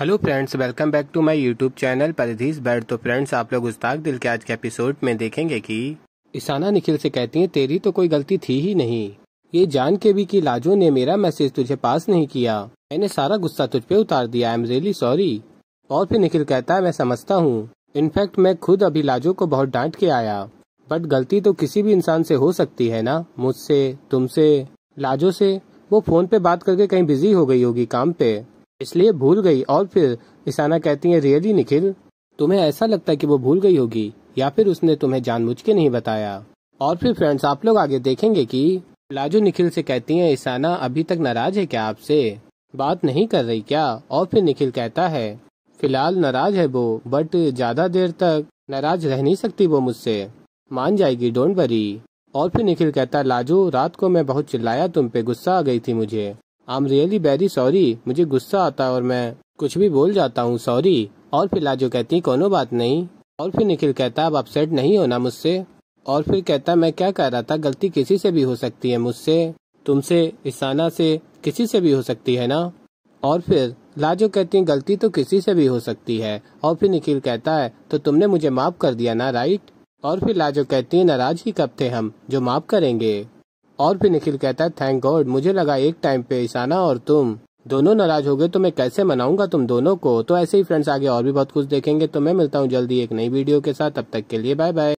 hello friends welcome back to my YouTube channel परिधीज बैठ तो फ्रेंड्स आप लोग उस्ताक दिल के आज के एपिसोड में देखेंगे कि इसाना निखिल से कहती है तेरी तो कोई गलती थी ही नहीं ये जान के भी की लाजो ने मेरा मैसेज तुझे पास नहीं किया मैंने सारा गुस्सा तुझ पे उतार दिया आई एम रियली सॉरी और फिर निखिल कहता है मैं समझता हूँ इनफैक्ट मैं खुद अभी लाजो को बहुत डांट के आया बट गलती तो किसी भी इंसान से हो सकती है ना मुझसे तुमसे लाजो से वो फोन पे बात करके कहीं बिजी हो गई होगी काम पे इसलिए भूल गई और फिर इसाना कहती है रियली निखिल तुम्हें ऐसा लगता है कि वो भूल गई होगी या फिर उसने तुम्हें जानबूझ के नहीं बताया और फिर फ्रेंड्स आप लोग आगे देखेंगे कि लाजू निखिल से कहती है इसाना अभी तक नाराज है क्या आपसे बात नहीं कर रही क्या और फिर निखिल कहता है फिलहाल नाराज है वो बट ज्यादा देर तक नाराज रह नहीं सकती वो मुझसे मान जाएगी डोंट वरी और फिर निखिल कहता लाजू रात को मैं बहुत चिल्लाया तुम पे गुस्सा आ गई थी मुझे I am really very sorry मुझे गुस्सा आता है और मैं कुछ भी बोल जाता हूँ सॉरी और फिर लाजो कहती कोनो बात नहीं और फिर निखिल कहता अब अपसेट नहीं होना मुझसे और फिर कहता मैं क्या कह रहा था गलती किसी से भी हो सकती है मुझसे तुमसे इसाना से किसी से भी हो सकती है ना और फिर लाजो कहती गलती तो किसी से भी हो सकती है और फिर निखिल कहता है तो तुमने मुझे माफ कर दिया ना राइट और फिर लाजो कहती है नाराज ही कब थे हम जो माफ करेंगे और फिर निखिल कहता है थैंक गॉड मुझे लगा एक टाइम पे ईशाना और तुम दोनों नाराज हो गए तो मैं कैसे मनाऊंगा तुम दोनों को तो ऐसे ही फ्रेंड्स आगे और भी बहुत कुछ देखेंगे तो मैं मिलता हूँ जल्दी एक नई वीडियो के साथ तब तक के लिए बाय बाय